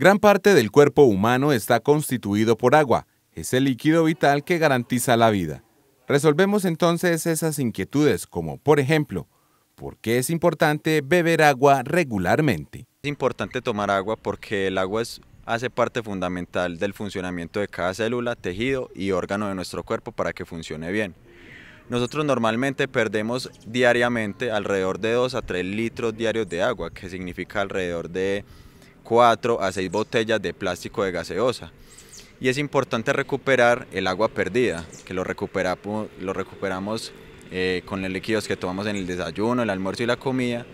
Gran parte del cuerpo humano está constituido por agua, Es el líquido vital que garantiza la vida. Resolvemos entonces esas inquietudes, como por ejemplo, ¿por qué es importante beber agua regularmente? Es importante tomar agua porque el agua es, hace parte fundamental del funcionamiento de cada célula, tejido y órgano de nuestro cuerpo para que funcione bien. Nosotros normalmente perdemos diariamente alrededor de 2 a 3 litros diarios de agua, que significa alrededor de 4 a 6 botellas de plástico de gaseosa. Y es importante recuperar el agua perdida, que lo, recuperamos eh, con los líquidos que tomamos en el desayuno, el almuerzo y la comida,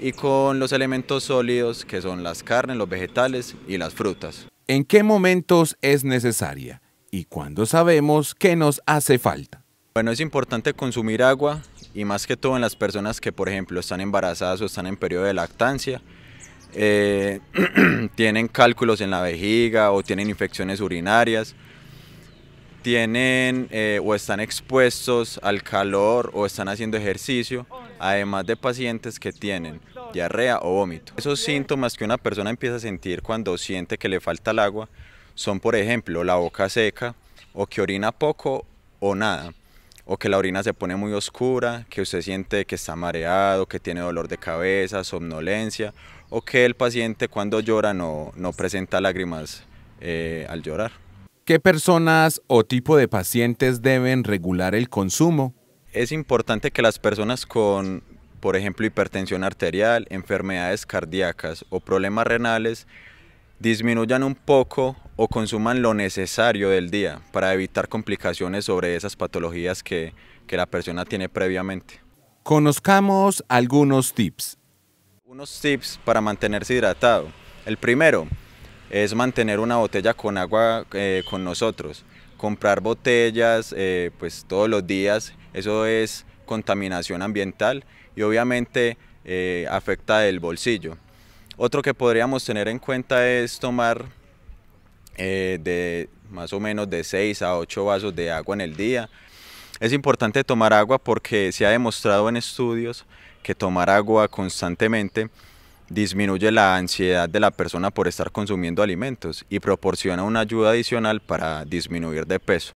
y con los elementos sólidos que son las carnes, los vegetales y las frutas. ¿En qué momentos es necesaria y cuándo sabemos qué nos hace falta? Bueno, es importante consumir agua y más que todo en las personas que por ejemplo están embarazadas o están en periodo de lactancia, eh, tienen cálculos en la vejiga o tienen infecciones urinarias, tienen eh, o están expuestos al calor o están haciendo ejercicio, además de pacientes que tienen diarrea o vómito. Esos síntomas que una persona empieza a sentir cuando siente que le falta el agua son, por ejemplo, la boca seca o que orina poco o nada o que la orina se pone muy oscura, que usted siente que está mareado, que tiene dolor de cabeza, somnolencia, o que el paciente cuando llora no, presenta lágrimas eh, al llorar. ¿Qué personas o tipo de pacientes deben regular el consumo? Es importante que las personas con, por ejemplo, hipertensión arterial, enfermedades cardíacas o problemas renales disminuyan un poco o consuman lo necesario del día para evitar complicaciones sobre esas patologías que, la persona tiene previamente. Conozcamos algunos tips. Unos tips para mantenerse hidratado. El primero es mantener una botella con agua eh, con nosotros. Comprar botellas eh, pues todos los días, eso es contaminación ambiental y obviamente eh, afecta el bolsillo. Otro que podríamos tener en cuenta es tomar eh, de más o menos de 6 a 8 vasos de agua en el día. Es importante tomar agua porque se ha demostrado en estudios que tomar agua constantemente disminuye la ansiedad de la persona por estar consumiendo alimentos y proporciona una ayuda adicional para disminuir de peso.